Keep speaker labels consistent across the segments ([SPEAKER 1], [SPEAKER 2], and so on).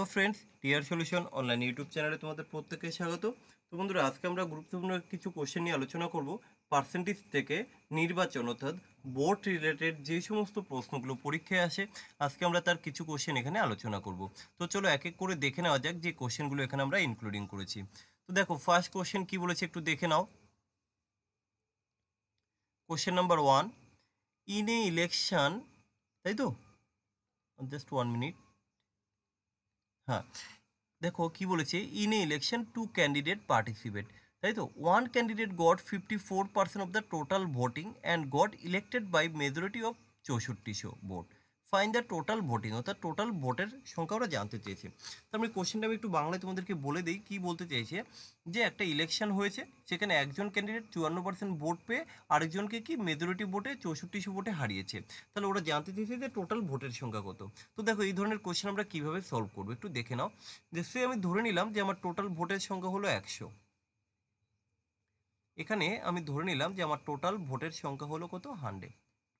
[SPEAKER 1] Hello friends TR solution online YouTube চ্যানেলে তোমাদের প্রত্যেককে স্বাগত তো বন্ধুরা আজকে আমরা গুরুত্বপূর্ণ কিছু কোশ্চেন নিয়ে আলোচনা করব পার্সেন্টেজ থেকে নির্বাচন অর্থাৎ বোর্ড রিলেটেড যে সমস্ত প্রশ্নগুলো পরীক্ষায় আসে আজকে আমরা তার কিছু কোশ্চেন এখানে আলোচনা করব তো চলো এক এক করে দেখে নেওয়া যাক যে কোশ্চেনগুলো এখানে আমরা ইনক্লুডিং করেছি তো দেখো ফার্স্ট কোশ্চেন কী বলেছে একটু দেখে নাও question number one in a election তাই তো জাস্ট ওয়ান মিনিট হ্যাঁ দেখো কি বলেছে in a election two candidate participate তাই তো one candidate got fifty four percent of the total voting and got elected by majority of চৌষট্টি শো vote fine the total voting অর্থাৎ টোটাল ভোটের সংখ্যা ওরা জানতে চেয়েছে তার মানে কোশ্চেনটা আমি একটু বাংলায় তোমাদেরকে বলে দিই কী বলতে চাইছে যে একটা ইলেকশন হয়েছে সেখানে একজন ক্যান্ডিডেট চুয়ান্ন পার্সেন্ট ভোট পেয়ে আরেকজনকে কি মেজরিটি ভোটে চৌষট্টিশো ভোটে হারিয়েছে তাহলে ওরা জানতে চেয়েছে যে টোটাল ভোটের সংখ্যা কত তো দেখো এই ধরনের কোশ্চেন আমরা কীভাবে সলভ করবো একটু দেখে নাও যে সে আমি ধরে নিলাম যে আমার টোটাল ভোটের সংখ্যা হলো একশো এখানে আমি ধরে নিলাম যে আমার টোটাল ভোটের সংখ্যা হলো কত হান্ড্রেড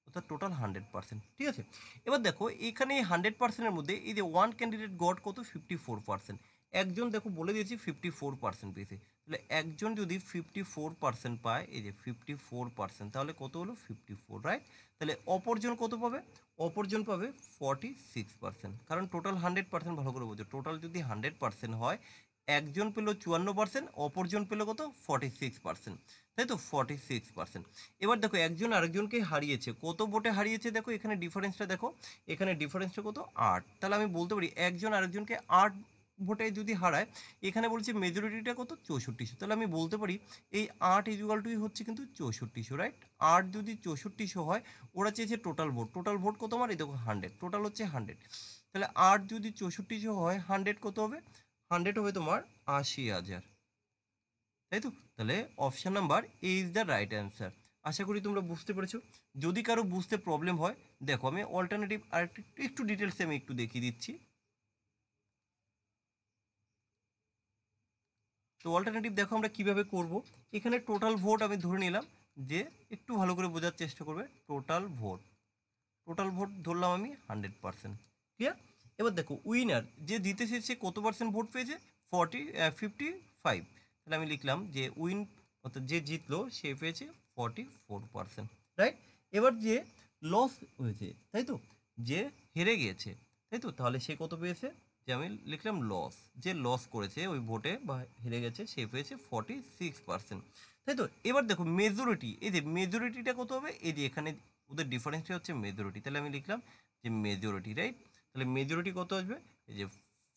[SPEAKER 1] অর্থাৎ টোটাল হান্ড্রেড পার্সেন্ট ঠিক আছে এবার দেখো এখানে এই হান্ড্রেড পার্সেন্টের মধ্যে এই যে ওয়ান ক্যান্ডিডেট গড কত ফিফটি ফোর পার্সেন্ট একজন দেখো বলে দিয়েছি ফিফটি ফোর পার্সেন্ট পেয়েছে তাহলে একজন যদি ফিফটি ফোর পার্সেন্ট পায় এই যে ফিফটি ফোর পার্সেন্ট তাহলে কত হলো ফিফটি ফোর রাইট তাহলে অপরজন কত পাবে অপরজন পাবে ফর্টি সিক্স পার্সেন্ট কারণ টোটাল হান্ড্রেড পার্সেন্ট ভালো করে বলছে টোটাল যদি হান্ড্রেড পার্সেন্ট হয় একজন পেলো চুয়ান্ন পার্সেন্ট অপরজন পেলো কত ফর্টি সিক্স পার্সেন্ট তাই তো ফর্টি সিক্স পার্সেন্ট এবার দেখো একজন আরেকজনকে হারিয়েছে কত ভোটে হারিয়েছে দেখো এখানে ডিফারেন্সটা দেখো এখানে ডিফারেন্সটা কত আট তাহলে আমি বলতে পারি একজন আরেকজনকে আট ভোটে যদি হারায় এখানে বলছে মেজরিটিটা কত চৌষট্টিশো তাহলে আমি বলতে পারি এই আট টুই হচ্ছে কিন্তু চৌষট্টিশো রাইট আট যদি চৌষট্টিশো হয় ওরা চেয়েছে টোটাল ভোট টোটাল ভোট কত আমার মানে? এই দেখো হান্ড্রেড টোটাল হচ্ছে হান্ড্রেড তাহলে আট যদি চৌষট্টিশো হয় হান্ড্রেড কত হবে হান্ড্রেড হবে তোমার আশি হাজার তাই তো তাহলে option number A is the right answer আশা করি তোমরা বুঝতে পেরেছো যদি কারো বুঝতে প্রবলেম হয় দেখো আমি অল্টারনেটিভ আর একটু ডিটেলসে আমি একটু দেখিয়ে দিচ্ছি তো অল্টারনেটিভ দেখো আমরা কিভাবে করব এখানে টোটাল ভোট আমি ধরে নিলাম যে একটু ভালো করে বোঝার চেষ্টা করবে টোটাল ভোট টোটাল ভোট ধরলাম আমি হান্ড্রেড পার্সেন্ট ক্লিয়ার এবার দেখো উইনার যে জিতেছে সে কত পার্সেন্ট ভোট পেয়েছে ফর্টি ফিফটি ফাইভ তাহলে আমি লিখলাম যে উইন অর্থাৎ যে জিতলো সে পেয়েছে ফর্টি ফোর পার্সেন্ট রাইট এবার যে লস হয়েছে তাই তো যে হেরে গিয়েছে তাই তো তাহলে সে কত পেয়েছে যে আমি লিখলাম লস যে লস করেছে ওই ভোটে বা হেরে গেছে সে পেয়েছে ফর্টি সিক্স পার্সেন্ট তাই তো এবার দেখো মেজরিটি এই যে মেজরিটিটা কত হবে এই যে এখানে ওদের ডিফারেন্সটা হচ্ছে মেজরিটি তাহলে আমি লিখলাম যে মেজরিটি রাইট তাহলে মেজরিটি কত আসবে এই যে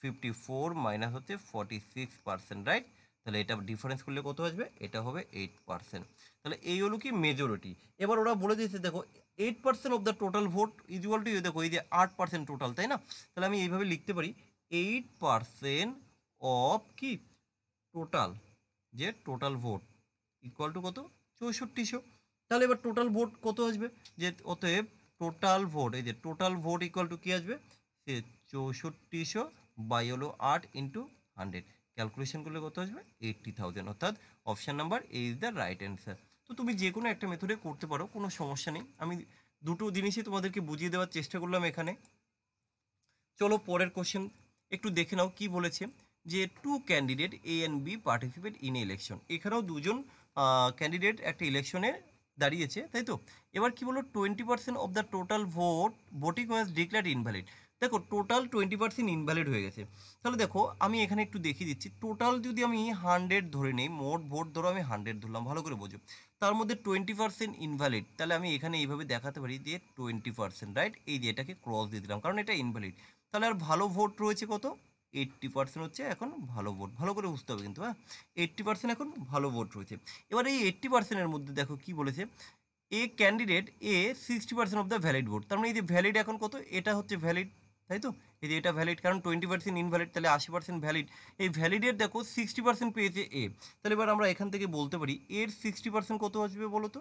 [SPEAKER 1] ফিফটি ফোর মাইনাস হচ্ছে ফর্টি সিক্স পার্সেন্ট রাইট তাহলে এটা ডিফারেন্স করলে কত আসবে এটা হবে এইট পার্সেন্ট তাহলে এই হলো কি মেজরিটি এবার ওরা বলে দিয়েছে দেখো eight percent of the total vote equal to দেখো এই যে আট পার্সেন্ট টোটাল তাই না তাহলে আমি এইভাবে লিখতে পারি এইট পার্সেন্ট অফ কি টোটাল যে টোটাল ভোট ইকুয়াল টু কত চৌষট্টিশো তাহলে এবার টোটাল ভোট কত আসবে যে অতএব টোটাল ভোট এই যে টোটাল ভোট ইকুয়াল টু কী আসবে সে চৌষট্টিশো বাই হলো আট ইন্টু হান্ড্রেড ক্যালকুলেশন করলে কত আসবে এইটটি থাউজেন্ড অর্থাৎ option number A is the right answer তো তুমি যে কোনো একটা মেথডে করতে পারো কোনো সমস্যা নেই আমি দুটো জিনিসই তোমাদেরকে বুঝিয়ে দেওয়ার চেষ্টা করলাম এখানে চলো পরের কোশ্চেন একটু দেখে নাও কি বলেছে যে two candidate A and B participate in election এখানেও দুজন ক্যান্ডিডেট একটা ইলেকশনে দাঁড়িয়েছে তাই তো এবার কি বলো twenty percent of the total vote voting was declare invalid দেখো টোটাল টোয়েন্টি পার্সেন্ট ইনভ্যালিড হয়ে গেছে তাহলে দেখো আমি এখানে একটু দেখিয়ে দিচ্ছি টোটাল যদি আমি হান্ড্রেড ধরে নিই মোট ভোট ধরো আমি হান্ড্রেড ধরলাম ভালো করে বোঝো তার মধ্যে টোয়েন্টি পার্সেন্ট ইনভ্যালিড তাহলে আমি এখানে এইভাবে দেখাতে পারি যে টোয়েন্টি পার্সেন্ট রাইট এই যে এটাকে ক্রস দিয়ে দিলাম কারণ এটা ইনভ্যালিড তাহলে আর ভালো ভোট রয়েছে কত এইট্টি পার্সেন্ট হচ্ছে এখন ভালো ভোট ভালো করে বুঝতে হবে কিন্তু হ্যাঁ এইট্টি পার্সেন্ট এখন ভালো ভোট রয়েছে এবার এই এইট্টি পার্সেন্টের মধ্যে দেখো কি বলেছে a candidate A sixty percent of the valid vote তার মানে এই যে ভ্যালিড এখন কত এটা হচ্ছে ভ্যালিড তাই তো যদি এটা ভ্যালিড কারণ টোয়েন্টি পার্সেন্ট ইনভ্যালিড তাহলে আশি পার্সেন্ট ভ্যালিড এই ভ্যালিডের দেখো সিক্সটি পার্সেন্ট পেয়েছে এ তাহলে এবার আমরা এখান থেকে বলতে পারি এর সিক্সটি পার্সেন্ট কত আসবে বলো তো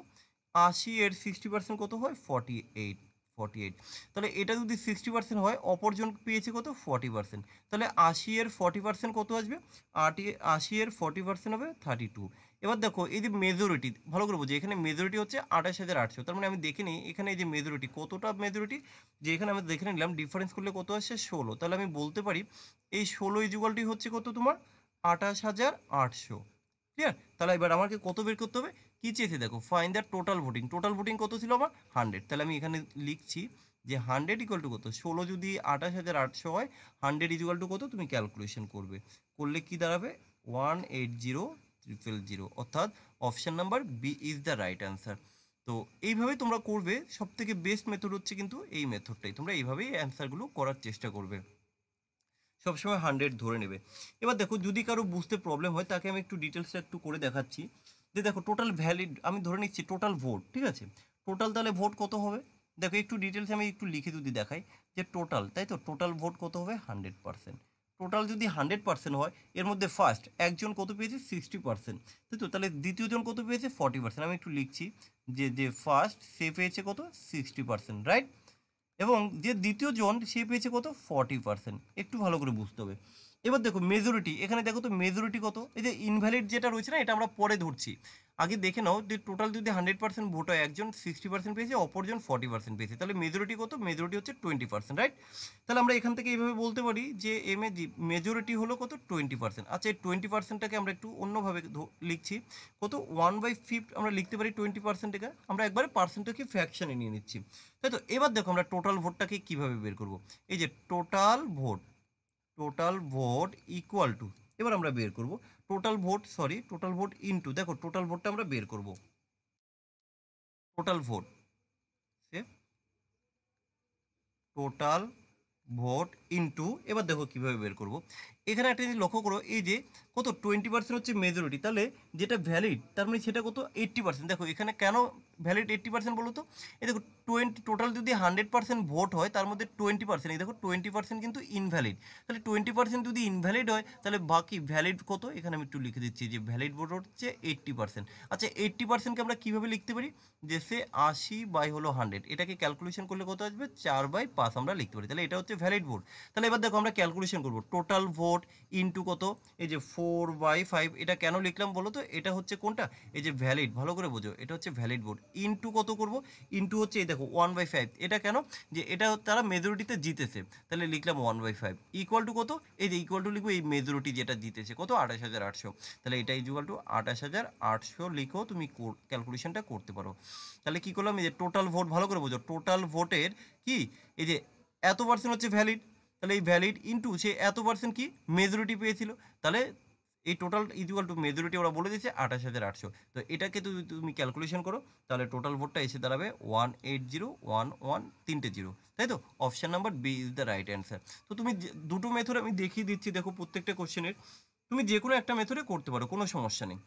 [SPEAKER 1] আশি এর সিক্সটি পার্সেন্ট কত হয় ফর্টি এইট ফর্টি এইট তাহলে এটা যদি সিক্সটি পার্সেন্ট হয় অপরজন পেয়েছে কত ফর্টি পার্সেন্ট তাহলে আশি এর ফর্টি পার্সেন্ট কত আসবে আটি আশি এর ফর্টি পার্সেন্ট হবে থার্টি টু এবার দেখো এই যে মেজরিটি ভালো করে বুঝি এখানে মেজরিটি হচ্ছে আঠাশ হাজার আটশো তার মানে আমি দেখে নিই এখানে এই যে মেজরিটি কতটা মেজরিটি যে এখানে আমি দেখে নিলাম ডিফারেন্স করলে কত আসছে ষোলো তাহলে আমি বলতে পারি এই ষোলো ইজুয়ালটি হচ্ছে কত তোমার আঠাশ হাজার আটশো ক্লিয়ার তাহলে এবার আমাকে কত বের করতে হবে কী চেয়েছে দেখো find the total voting total voting কত ছিল আমার হান্ড্রেড তাহলে আমি এখানে লিখছি যে হান্ড্রেড ইকুয়াল টু কত ষোলো যদি আঠাশ হাজার আটশো হয় হান্ড্রেড ইকুয়াল টু কত তুমি ক্যালকুলেশন করবে করলে কি দাঁড়াবে one eight zero equal zero অর্থাৎ option number B is the right answer তো এইভাবে তোমরা করবে সব থেকে বেস্ট মেথড হচ্ছে কিন্তু এই মেথডটাই তোমরা এইভাবেই অ্যান্সারগুলো করার চেষ্টা করবে সবসময় হান্ড্রেড ধরে নেবে এবার দেখো যদি কারো বুঝতে প্রবলেম হয় তাকে আমি একটু ডিটেলসটা একটু করে দেখাচ্ছি যে দেখো টোটাল ভ্যালিড আমি ধরে নিচ্ছি টোটাল ভোট ঠিক আছে টোটাল তাহলে ভোট কত হবে দেখো একটু ডিটেলস আমি একটু লিখে যদি দেখাই যে টোটাল তাই তো টোটাল ভোট কত হবে হান্ড্রেড পার্সেন্ট টোটাল যদি হান্ড্রেড পার্সেন্ট হয় এর মধ্যে ফার্স্ট একজন কত পেয়েছে সিক্সটি পার্সেন্ট তাই তো তাহলে দ্বিতীয়জন কত পেয়েছে ফর্টি পার্সেন্ট আমি একটু লিখছি যে যে ফার্স্ট সে পেয়েছে কত সিক্সটি পার্সেন্ট রাইট এবং যে দ্বিতীয়জন সে পেয়েছে কত ফর্টি পার্সেন্ট একটু ভালো করে বুঝতে হবে এবার দেখো মেজরিটি এখানে দেখো তো মেজরিটি কত এই যে ইনভ্যালিড যেটা রয়েছে না এটা আমরা পরে ধরছি আগে দেখে নাও যে টোটাল যদি হান্ড্রেড পার্সেন্ট ভোট হয় একজন সিক্সটি পার্সেন্ট পেয়েছে অপরজন ফর্টি পার্সেন্ট পেয়েছে তাহলে মেজরিটি কত মেজরিটি হচ্ছে টোয়েন্টি পার্সেন্ট রাইট তাহলে আমরা এখান থেকে এইভাবে বলতে পারি যে এম এ মেজরিটি হলো কত টোয়েন্টি পার্সেন্ট আচ্ছা এই টোয়েন্টি পার্সেন্টটাকে আমরা একটু অন্যভাবে লিখছি কত ওয়ান বাই ফিফথ আমরা লিখতে পারি টোয়েন্টি পার্সেন্টটাকে আমরা একবারে পার্সেন্টটাকে ফ্যাকশানে নিয়ে নিচ্ছি তাই তো এবার দেখো আমরা টোটাল ভোটটাকে কীভাবে বের করবো এই যে total vote total vote equal to এবার আমরা বের করব total vote sorry total vote into দেখো টোটাল ভোটটা আমরা বের করব টোটাল ভোট সে টোটাল ভোট ইনটু এবার দেখো কিভাবে বের করব এখানে একটা জিনিস লক্ষ্য করো এই যে কত টোয়েন্টি পার্সেন্ট হচ্ছে মেজরিটি তাহলে যেটা ভ্যালিড তার মানে সেটা কত এইট্টি পার্সেন্ট দেখো এখানে কেন ভ্যালিড এইট্টি পার্সেন্ট বলো তো এই দেখো টোয়েন্টি টোটাল যদি হান্ড্রেড পার্সেন্ট ভোট হয় তার মধ্যে টোয়েন্টি পার্সেন্ট এই দেখো টোয়েন্টি পার্সেন্ট কিন্তু ইনভ্যালিড তাহলে টোয়েন্টি পার্সেন্ট যদি ইনভ্যালিড হয় তাহলে বাকি ভ্যালিড কত এখানে আমি একটু লিখে দিচ্ছি যে ভ্যালিড ভোট হচ্ছে এইটটি পার্সেন্ট আচ্ছা এইটটি পার্সেন্টকে আমরা কীভাবে লিখতে পারি যে সে আশি বাই হলো হান্ড্রেড এটাকে ক্যালকুলেশন করলে কত আসবে চার বাই পাঁচ আমরা লিখতে পারি তাহলে এটা হচ্ছে ভ্যালিড ভোট তাহলে এবার দেখো আমরা ক্যালকুলেশন করবো টোটাল ভোট ইন্টু কত এই যে ফোর বাই ফাইভ এটা কেন লিখলাম বলো তো এটা হচ্ছে কোনটা এই যে ভ্যালিড ভালো করে বোঝো এটা হচ্ছে ভ্যালিড ভোট ইন্টু কত করব ইনটু হচ্ছে এই দেখো ওয়ান বাই ফাইভ এটা কেন যে এটা তারা মেজরিটিতে জিতেছে তাহলে লিখলাম one by five equal to কত এই যে ইকুয়াল টু লিখবো এই মেজরিটি যেটা জিতেছে কত আঠাশ হাজার আটশো তাহলে এটা ইকুয়াল টু আঠাশ হাজার আটশো লিখো তুমি ক্যালকুলেশনটা করতে পারো তাহলে কী করলাম এই যে টোটাল ভোট ভালো করে বোঝো টোটাল ভোটের কি এই যে এত পার্সেন্ট হচ্ছে ভ্যালিড তাহলে এই ভ্যালিড ইন্টু সে এত পার্সেন্ট কি মেজরিটি পেয়েছিল তাহলে এই টোটাল ইকুয়াল টু মেজরিটি ওরা বলে দিয়েছে আঠাশ হাজার আটশো তো এটাকে যদি তুমি ক্যালকুলেশন করো তাহলে টোটাল ভোটটা এসে দাঁড়াবে one eight zero one one তিনটে জিরো তাই তো option number B is the right answer তো তুমি দুটো মেথড আমি দেখিয়ে দিচ্ছি দেখো প্রত্যেকটা কোশ্চেনের তুমি যে কোনো একটা মেথডে করতে পারো কোনো সমস্যা নেই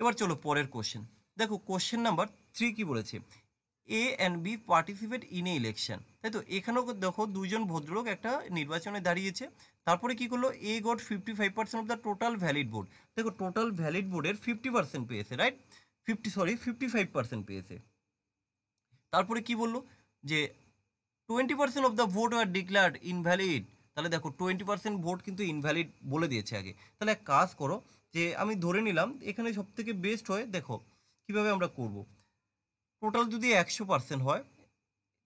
[SPEAKER 1] এবার চলো পরের কোশ্চেন দেখো কোশ্চেন নাম্বার থ্রি কী বলেছে A and B participate in a election তাই তো এখানেও দেখো দুজন ভদ্রলোক একটা নির্বাচনে দাঁড়িয়েছে তারপরে কি করলো A got fifty five percent of the total valid বোর্ড দেখো টোটাল ভ্যালিড বোর্ডের ফিফটি পার্সেন্ট পেয়েছে right fifty sorry fifty five percent পেয়েছে তারপরে কি বললো যে twenty percent of the vote are declared invalid তাহলে দেখো টোয়েন্টি পার্সেন্ট ভোট কিন্তু ইনভ্যালিড বলে দিয়েছে আগে তাহলে এক কাজ করো যে আমি ধরে নিলাম এখানে সব থেকে বেস্ট হয় দেখো কিভাবে আমরা করব টোটাল যদি একশো পার্সেন্ট হয়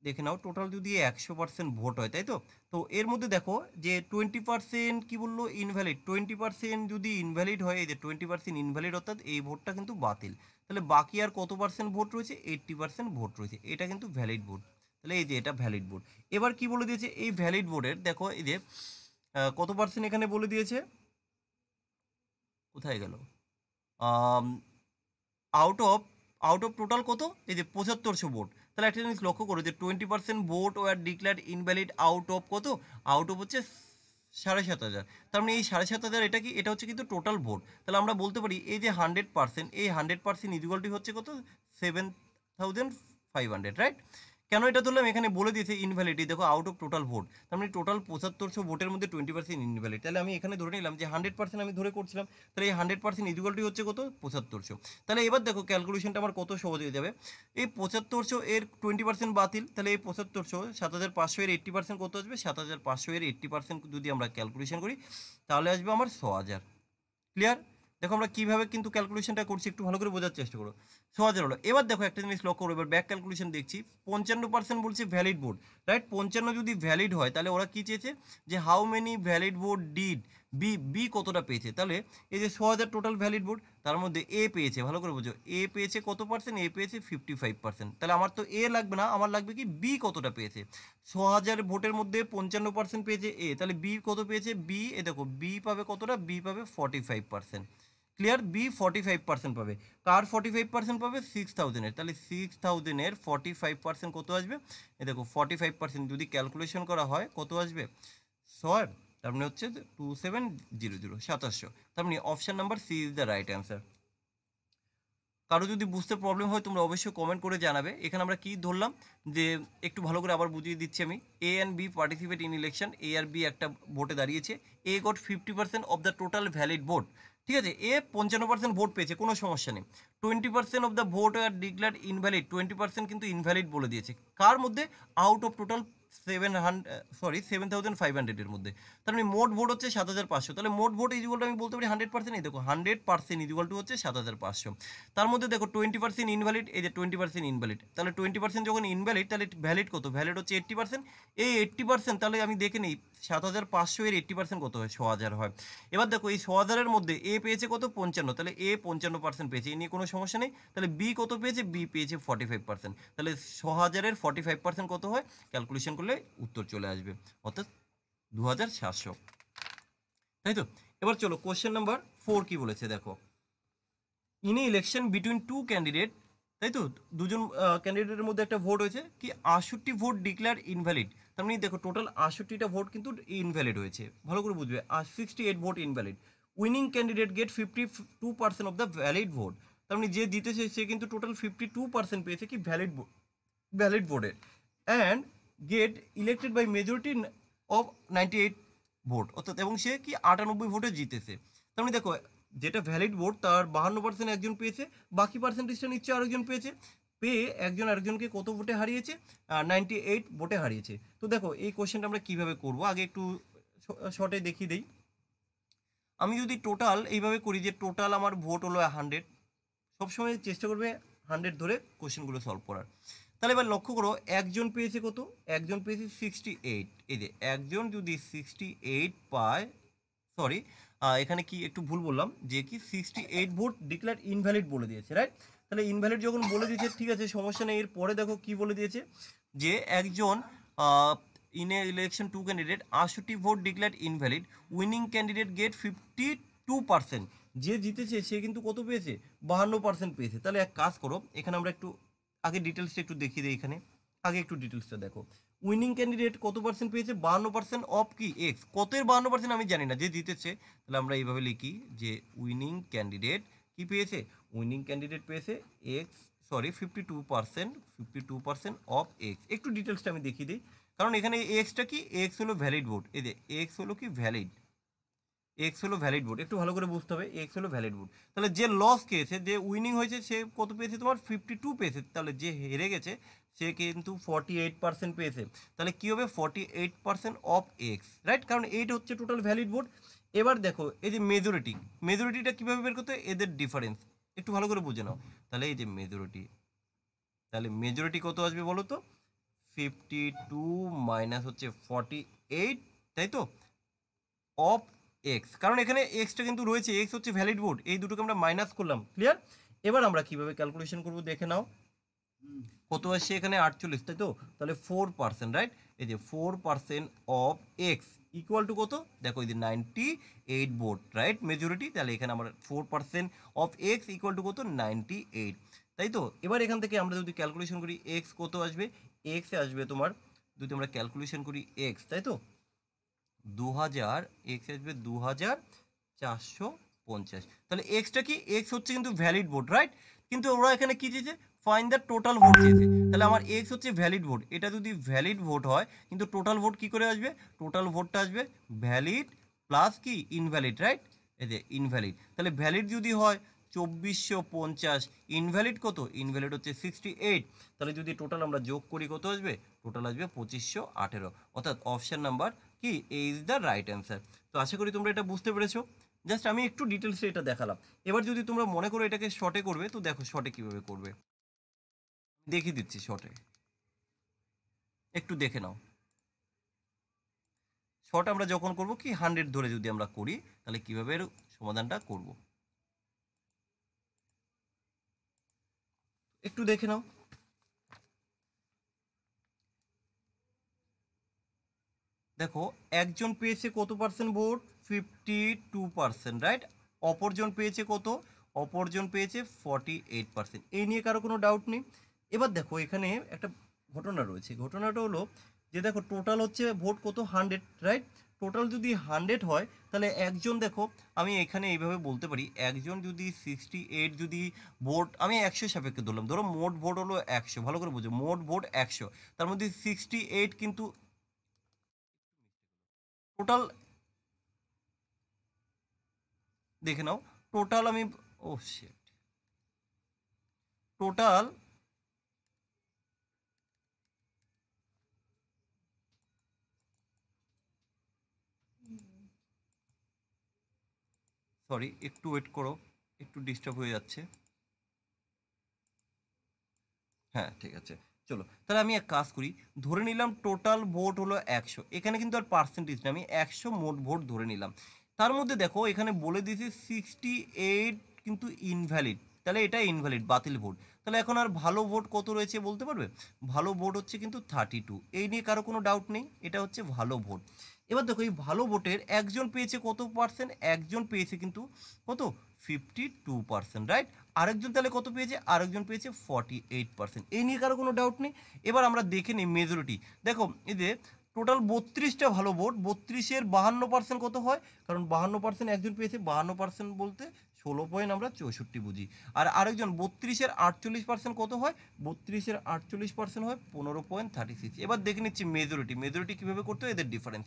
[SPEAKER 1] দেখে নাও টোটাল যদি একশো পার্সেন্ট ভোট হয় তাই তো তো এর মধ্যে দেখো যে টোয়েন্টি পার্সেন্ট কী বললো ইনভ্যালিড টোয়েন্টি পার্সেন্ট যদি ইনভ্যালিড হয় এই যে টোয়েন্টি পার্সেন্ট ইনভ্যালিড অর্থাৎ এই ভোটটা কিন্তু বাতিল তাহলে বাকি আর কত পার্সেন্ট ভোট রয়েছে এইট্টি পার্সেন্ট ভোট রয়েছে এটা কিন্তু ভ্যালিড ভোট তাহলে এই যে এটা ভ্যালিড ভোট এবার কি বলে দিয়েছে এই ভ্যালিড ভোটের দেখো এই যে কত পার্সেন্ট এখানে বলে দিয়েছে কোথায় গেল out of out of total কত এই যে পঁচাত্তরশো ভোট তাহলে একটা জিনিস লক্ষ্য করো যে twenty percent vote were declare invalid out of কত আউট অফ হচ্ছে সাড়ে সাত হাজার তার মানে এই সাড়ে সাত হাজার এটা কি এটা হচ্ছে কিন্তু টোটাল ভোট তাহলে আমরা বলতে পারি এই যে হান্ড্রেড পার্সেন্ট এই হান্ড্রেড পার্সেন্ট ইজুয়ালটি হচ্ছে কত seven thousand five hundred right কেন এটা তুললাম এখানে বলে দিয়েছে ইনভ্যালিডি দেখো আউট অফ টোটাল ভোট তার মানে টোটাল পঁচাত্তরশো ভোটের মধ্যে টোয়েন্টি পার্সেন্ট ইনভ্যালিড তাহলে আমি এখানে ধরে নিলাম যে হান্ড্রেড পার্সেন্ট আমি ধরে করছিলাম তাহলে এই হান্ড্রেড পার্সেন্ট ইজুয়ালটি হচ্ছে কত পঁচাত্তরশো তাহলে এবার দেখো ক্যালকুলেশনটা আমার কত সহজ হয়ে যাবে এই পঁচাত্তরশো এর টোয়েন্টি পার্সেন্ট বাতিল তাহলে এই পঁচাত্তরশো সাত হাজার পাঁচশো এর এইট্টি পার্সেন্ট কত আসবে সাত হাজার পাঁচশো এর এইট্টি পার্সেন্ট যদি আমরা ক্যালকুলেশন করি তাহলে আসবে আমার ছ হাজার ক্লিয়ার দেখো আমরা কীভাবে কিন্তু ক্যালকুলেশনটা করছি একটু ভালো করে বোঝার চেষ্টা করো সহজ হলো এবার দেখো একটা জিনিস লক্ষ্য করো এবার ব্যাক ক্যালকুলেশন দেখছি পঞ্চান্ন পার্সেন্ট বলছে ভ্যালিড বোর্ড রাইট পঞ্চান্ন যদি ভ্যালিড হয় তাহলে ওরা কী চেয়েছে যে হাউ মেনি ভ্যালিড বোর্ড ডিড বি বি কতটা পেয়েছে তাহলে এই যে ছ হাজার টোটাল ভ্যালিড বোর্ড তার মধ্যে এ পেয়েছে ভালো করে বুঝো এ পেয়েছে কত পার্সেন্ট এ পেয়েছে ফিফটি ফাইভ পার্সেন্ট তাহলে আমার তো এ লাগবে না আমার লাগবে কি বি কতটা পেয়েছে ছ হাজার ভোটের মধ্যে পঞ্চান্ন পার্সেন্ট পেয়েছে এ তাহলে বি কত পেয়েছে বি এ দেখো বি পাবে কতটা বি পাবে forty five percent clear B forty five percent পাবে কার ফর্টি ফাইভ পার্সেন্ট পাবে সিক্স থাউজেন্ডের তাহলে সিক্স থাউজেন্ডের ফর্টি ফাইভ পার্সেন্ট কত আসবে এ দেখো ফর্টি ফাইভ পার্সেন্ট যদি ক্যালকুলেশন করা হয় কত আসবে ছয় তার মানে হচ্ছে টু সেভেন জিরো জিরো সাতাশশো তারপরে option number C is the right answer কারো যদি বুঝতে প্রবলেম হয় তোমরা অবশ্যই কমেন্ট করে জানাবে এখানে আমরা কী ধরলাম যে একটু ভালো করে আবার বুঝিয়ে দিচ্ছি আমি A and B participate in election A আর বি একটা ভোটে দাঁড়িয়েছে A got fifty percent of the total valid vote ঠিক আছে এ পঞ্চান্ন পার্সেন্ট ভোট পেয়েছে কোনো সমস্যা নেই twenty percent of the vote are declare invalid twenty percent কিন্তু ইনভ্যালিড বলে দিয়েছে কার মধ্যে out of total seven sorry seven thousand five হান্ড্রেডের মধ্যে তার মানে মোট ভোট হচ্ছে সাত হাজার পাঁচশো তাহলে মোট ভোট ইজুয়াল আমি বলতে পারি হান্ড্রেড পার্সেন্ট এই দেখো হান্ড্রেড পার্সেন্ট ইজুয়াল টু হচ্ছে সাত হাজার পাঁচশো তার মধ্যে দেখো টোয়েন্টি পার্সেন্ট ইনভ্যালিড এই যে টোয়েন্টি পার্সেন্ট ইনভ্যালিড তাহলে টোয়েন্টি পার্সেন্ট যখন ইনভ্যালিড তাহলে ভ্যালিড কত ভ্যালিড হচ্ছে এইট্টি পার্সেন্ট এই এইট্টি পার্সেন্ট তাহলে আমি দেখে নিই সাত হাজার পাঁচশো এর এইট্টি পার্সেন্ট কত হয় ছ হাজার হয় এবার দেখো এই ছ হাজারের মধ্যে এ পেয়েছে কত পঞ্চান্ন তাহলে এ পঞ্চান্ন পার্সেন্ট পেয়েছে এ নিয়ে কোনো সমস্যা নেই তাহলে বি কত পেয়েছে বি পেয়েছে ফর্টি ফাইভ পার্সেন্ট তাহলে ছ হাজারের ফর্টি ফাইভ পার্সেন্ট কত হয় ক্যালকুলেশন করলে করলে উত্তর চলে আসবে অর্থাৎ দু হাজার সাতশো তাই তো এবার চলো কোয়েশ্চেন নাম্বার ফোর কি বলেছে দেখো in election between two candidate তাই তো দুজন ক্যান্ডিডেটের মধ্যে একটা ভোট হয়েছে কি আষট্টি ভোট ডিক্লেয়ার ইনভ্যালিড তার মানে দেখো টোটাল আষট্টিটা ভোট কিন্তু ইনভ্যালিড হয়েছে ভালো করে বুঝবে sixty eight vote invalid winning candidate get fifty two percent of the valid vote তার মানে যে জিতেছে সে কিন্তু টোটাল ফিফটি টু পার্সেন্ট পেয়েছে কি ভ্যালিড ভ্যালিড ভোটের and get elected by majority of ninety eight vote অর্থাৎ এবং সে কি আটানব্বই ভোটে জিতেছে তার মানে দেখো যেটা ভ্যালিড ভোট তার বাহান্ন পার্সেন্ট একজন পেয়েছে বাকি পার্সেন্টেজটা নিচ্ছে আরেকজন পেয়েছে পেয়ে একজন আরেকজনকে কত ভোটে হারিয়েছে নাইনটি এইট ভোটে হারিয়েছে তো দেখো এই কোশ্চেনটা আমরা কিভাবে করব আগে একটু শর্টে দেখিয়ে দিই আমি যদি টোটাল এইভাবে করি যে টোটাল আমার ভোট হলো হান্ড্রেড সবসময় চেষ্টা করবে হান্ড্রেড ধরে কোশ্চেনগুলো সলভ করার তাহলে এবার লক্ষ্য করো একজন পেয়েছে কত একজন পেয়েছে সিক্সটি এইট এই যে একজন যদি সিক্সটি এইট পায় সরি এখানে কি একটু ভুল বললাম যে কি sixty eight vote declare invalid বলে দিয়েছে রাইট তাহলে ইনভ্যালিড যখন বলে দিয়েছে ঠিক আছে সমস্যা নেই এর পরে দেখো কি বলে দিয়েছে যে একজন in a election two candidate আটষট্টি vote declare invalid winning candidate get fifty two percent যে জিতেছে সে কিন্তু কত পেয়েছে বাহান্ন পার্সেন্ট পেয়েছে তাহলে এক কাজ করো এখানে আমরা একটু আগে ডিটেলসটা একটু দেখিয়ে দিই এখানে আগে একটু ডিটেলসটা দেখো উইনিং ক্যান্ডিডেট কত পার্সেন্ট পেয়েছে বান্ন পার্সেন্ট অফ কি এক্স কতের বান্ন পার্সেন্ট আমি জানি না যে জিতেছে তাহলে আমরা এইভাবে লিখি যে উইনিং ক্যান্ডিডেট কি পেয়েছে উইনিং ক্যান্ডিডেট পেয়েছে X sorry fifty two percent fifty two percent of X একটু ডিটেলসটা আমি দেখিয়ে দিই কারণ এখানে এক্সটা কি এক্স হলো ভ্যালিড ভোট এই যে এক্স হলো কি ভ্যালিড এক্স হলো ভ্যালিড বুট একটু ভালো করে বুঝতে হবে এক্স হলো ভ্যালিড বুট তাহলে যে লস খেয়েছে যে উইনিং হয়েছে সে কত পেয়েছে তোমার ফিফটি টু পেয়েছে তাহলে যে হেরে গেছে সে কিন্তু ফর্টি এইট পার্সেন্ট পেয়েছে তাহলে কী হবে forty eight percent of X right কারণ এইটা হচ্ছে টোটাল ভ্যালিড বুট এবার দেখো এই যে মেজরিটি মেজরিটিটা কীভাবে বের করতে এদের ডিফারেন্স একটু ভালো করে বুঝে নাও তাহলে এই যে মেজরিটি তাহলে মেজরিটি কত আসবে বলো তো ফিফটি টু মাইনাস হচ্ছে ফর্টি এইট তাই তো অফ এক্স কারণ এখানে এক্সটা কিন্তু রয়েছে এক্স হচ্ছে ভ্যালিড বোর্ড এই দুটোকে আমরা মাইনাস করলাম ক্লিয়ার এবার আমরা কিভাবে ক্যালকুলেশন করব দেখে নাও কত আসছে এখানে আটচল্লিশ তাই তো তাহলে ফোর পার্সেন্ট রাইট এই যে four percent of X equal to কত দেখো এই যে নাইনটি এইট বোর্ড রাইট মেজরিটি তাহলে এখানে আমরা four percent of X equal to কত নাইনটি এইট তাই তো এবার এখান থেকে আমরা যদি ক্যালকুলেশন করি এক্স কত আসবে এক্সে আসবে তোমার যদি আমরা ক্যালকুলেশন করি এক্স তাই তো দু হাজার এক্স আসবে দু হাজার চারশো পঞ্চাশ তাহলে এক্সটা কি এক্স হচ্ছে কিন্তু ভ্যালিড ভোট রাইট কিন্তু ওরা এখানে কি চেয়েছে ফাইন দ্য টোটাল ভোট চেয়েছে তাহলে আমার এক্স হচ্ছে ভ্যালিড ভোট এটা যদি ভ্যালিড ভোট হয় কিন্তু টোটাল ভোট কি করে আসবে টোটাল ভোটটা আসবে ভ্যালিড প্লাস কি ইনভ্যালিড রাইট এই যে ইনভ্যালিড তাহলে ভ্যালিড যদি হয় চব্বিশশো পঞ্চাশ ইনভ্যালিড কত ইনভ্যালিড হচ্ছে সিক্সটি এইট তাহলে যদি টোটাল আমরা যোগ করি কত আসবে টোটাল আসবে পঁচিশশো আঠেরো অর্থাৎ অপশান নাম্বার কি A is the right answer তো আশা করি তোমরা এটা বুঝতে পেরেছো জাস্ট আমি একটু ডিটেলসে এটা দেখালাম এবার যদি তোমরা মনে করো এটাকে শটে করবে তো দেখো শটে কিভাবে করবে দেখিয়ে দিচ্ছি শটে একটু দেখে নাও শর্ট আমরা যখন করব কি হান্ড্রেড ধরে যদি আমরা করি তাহলে কিভাবে এর সমাধানটা করব একটু দেখে নাও দেখো একজন পেয়েছে কত percent vote fifty two percent right অপরজন পেয়েছে কত অপরজন পেয়েছে ফর্টি এইট পার্সেন্ট এই নিয়ে কারো কোনো ডাউট নেই এবার দেখো এখানে একটা ঘটনা রয়েছে ঘটনাটা হলো যে দেখো টোটাল হচ্ছে ভোট কত হান্ড্রেড রাইট টোটাল যদি হান্ড্রেড হয় তাহলে একজন দেখো আমি এখানে এইভাবে বলতে পারি একজন যদি সিক্সটি এইট যদি ভোট আমি একশো সাপেক্ষে ধরলাম ধরো মোট ভোট হলো একশো ভালো করে বুঝো মোট ভোট একশো তার মধ্যে সিক্সটি এইট কিন্তু টোটাল দেখে নাও টোটাল আমি ও টোটাল সরি একটু ওয়েট করো একটু ডিস্টার্ব হয়ে যাচ্ছে হ্যাঁ ঠিক আছে চলো তাহলে আমি এক কাজ করি ধরে নিলাম টোটাল ভোট হলো একশো এখানে কিন্তু আর পার্সেন্টেজ না আমি একশো মোট ভোট ধরে নিলাম তার মধ্যে দেখো এখানে বলে দিয়েছি সিক্সটি এইট কিন্তু ইনভ্যালিড তাহলে এটা ইনভ্যালিড বাতিল ভোট তাহলে এখন আর ভালো ভোট কত রয়েছে বলতে পারবে ভালো ভোট হচ্ছে কিন্তু থার্টি টু এই নিয়ে কারো কোনো ডাউট নেই এটা হচ্ছে ভালো ভোট এবার দেখো এই ভালো ভোটের একজন পেয়েছে কত পার্সেন্ট একজন পেয়েছে কিন্তু কত ফিফটি টু পার্সেন্ট রাইট আরেকজন তাহলে কত পেয়েছে আরেকজন পেয়েছে ফর্টি এইট পার্সেন্ট এই নিয়ে কারো কোনো ডাউট নেই এবার আমরা দেখে নিই মেজরিটি দেখো এদের টোটাল বত্রিশটা ভালো ভোট বত্রিশের বাহান্ন পার্সেন্ট কত হয় কারণ বাহান্ন পার্সেন্ট একজন পেয়েছে বাহান্ন পার্সেন্ট বলতে ষোলো পয়েন্ট আমরা চৌষট্টি বুঝি আর আরেকজন বত্রিশের আটচল্লিশ পার্সেন্ট কত হয় বত্রিশের আটচল্লিশ পার্সেন্ট হয় পনেরো পয়েন্ট থার্টি সিক্স এবার দেখে নিচ্ছি মেজরিটি মেজরিটি কীভাবে করতে হয় এদের ডিফারেন্স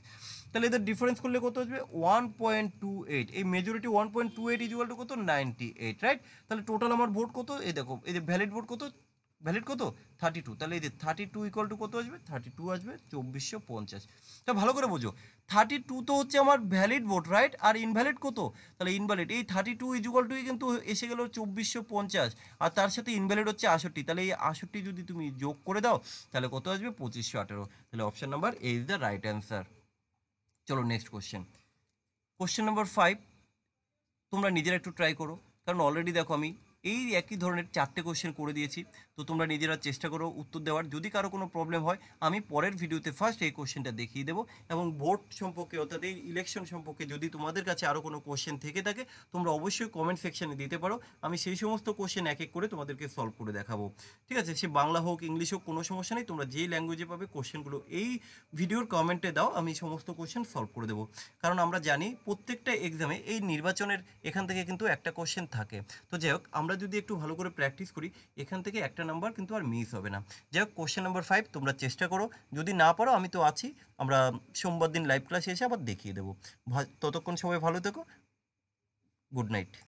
[SPEAKER 1] তাহলে এদের ডিফারেন্স করলে কত আসবে ওয়ান পয়েন্ট টু এইট এই majority one point two eight equal to কত নাইনটি এইট রাইট তাহলে টোটাল আমার ভোট কত এই দেখো এই যে ভ্যালিড ভোট কত ভ্যালিড কত থার্টি টু তাহলে এই যে থার্টি টু ইকুয়াল টু কত আসবে থার্টি টু আসবে চব্বিশশো পঞ্চাশ তা ভালো করে বোঝো থার্টি টু তো হচ্ছে আমার ভ্যালিড ভোট রাইট আর ইনভ্যালিড কত তাহলে ইনভ্যালিড এই থার্টি টু ইজুয়াল টুই কিন্তু এসে গেল চব্বিশশো পঞ্চাশ আর তার সাথে ইনভ্যালিড হচ্ছে আষট্টি তাহলে এই আষট্টি যদি তুমি যোগ করে দাও তাহলে কত আসবে পঁচিশশো আঠেরো তাহলে option number A is the right answer চলো next question question number five তোমরা নিজেরা একটু ট্রাই করো কারণ অলরেডি দেখো আমি এই একই ধরনের চারটে কোশ্চেন করে দিয়েছি তো তোমরা নিজেরা চেষ্টা করো উত্তর দেওয়ার যদি কারো কোনো প্রবলেম হয় আমি পরের ভিডিওতে ফার্স্ট এই কোশ্চেনটা দেখিয়ে দেবো এবং ভোট সম্পর্কে অর্থাৎ এই ইলেকশন সম্পর্কে যদি তোমাদের কাছে আরও কোনো কোশ্চেন থেকে থাকে তোমরা অবশ্যই কমেন্ট সেকশানে দিতে পারো আমি সেই সমস্ত কোশ্চেন এক এক করে তোমাদেরকে সলভ করে দেখাবো ঠিক আছে সে বাংলা হোক ইংলিশ হোক কোনো সমস্যা নেই তোমরা যেই ল্যাঙ্গুয়েজে পাবে কোশ্চেনগুলো এই ভিডিওর কমেন্টে দাও আমি সমস্ত কোশ্চেন সলভ করে দেবো কারণ আমরা জানি প্রত্যেকটা এক্সামে এই নির্বাচনের এখান থেকে কিন্তু একটা কোশ্চেন থাকে তো যাই হোক আমরা যদি একটু ভালো করে প্র্যাকটিস করি এখান থেকে একটা নাম্বার কিন্তু আর মিস হবে না যাই হোক কোশ্চেন নাম্বার ফাইভ তোমরা চেষ্টা করো যদি না পারো আমি তো আছি আমরা সোমবার দিন লাইভ ক্লাসে এসে আবার দেখিয়ে দেবো ততক্ষণ সবাই ভালো থেকো গুড নাইট